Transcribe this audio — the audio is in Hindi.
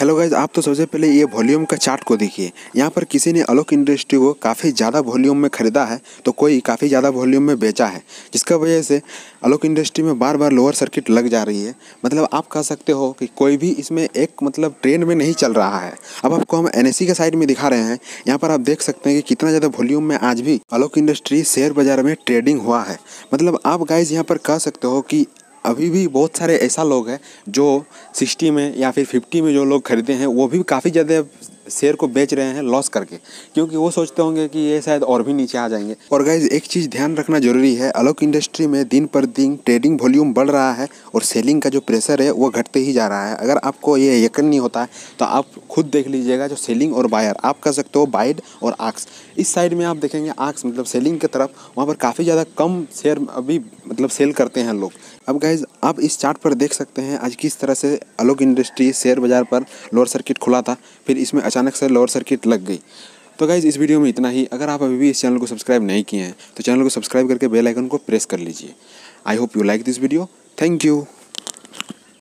हेलो गाइज आप तो सबसे पहले ये वॉल्यूम का चार्ट को देखिए यहाँ पर किसी ने अलोक इंडस्ट्री को काफ़ी ज़्यादा वॉल्यूम में ख़रीदा है तो कोई काफ़ी ज़्यादा वॉल्यूम में बेचा है जिसका वजह से अलोक इंडस्ट्री में बार बार लोअर सर्किट लग जा रही है मतलब आप कह सकते हो कि कोई भी इसमें एक मतलब ट्रेंड में नहीं चल रहा है अब आपको हम एन के साइड में दिखा रहे हैं यहाँ पर आप देख सकते हैं कि कितना ज़्यादा वॉल्यूम में आज भी अलोक इंडस्ट्री शेयर बाज़ार में ट्रेडिंग हुआ है मतलब आप गाइज यहाँ पर कह सकते हो कि अभी भी बहुत सारे ऐसा लोग हैं जो सिक्सटी में या फिर फिफ्टी में जो लोग खरीदे हैं वो भी काफ़ी ज़्यादा शेयर को बेच रहे हैं लॉस करके क्योंकि वो सोचते होंगे कि ये शायद और भी नीचे आ जाएंगे और गाइज एक चीज़ ध्यान रखना जरूरी है अलोक इंडस्ट्री में दिन पर दिन ट्रेडिंग वॉल्यूम बढ़ रहा है और सेलिंग का जो प्रेशर है वो घटते ही जा रहा है अगर आपको ये यकीन नहीं होता है तो आप खुद देख लीजिएगा जो सेलिंग और बायर आप कर सकते हो बाइड और आक्स इस साइड में आप देखेंगे आक्स मतलब सेलिंग की तरफ वहाँ पर काफ़ी ज़्यादा कम शेयर अभी मतलब सेल करते हैं लोग अब गाइज आप इस चार्ट पर देख सकते हैं आज किस तरह से अलोक इंडस्ट्री शेयर बाज़ार पर लोअर सर्किट खुला था फिर इसमें अचानक से लोअर सर्किट लग गई तो गाइज़ इस वीडियो में इतना ही अगर आप अभी भी इस चैनल को सब्सक्राइब नहीं किए हैं तो चैनल को सब्सक्राइब करके बेल आइकन को प्रेस कर लीजिए I hope you like this video thank you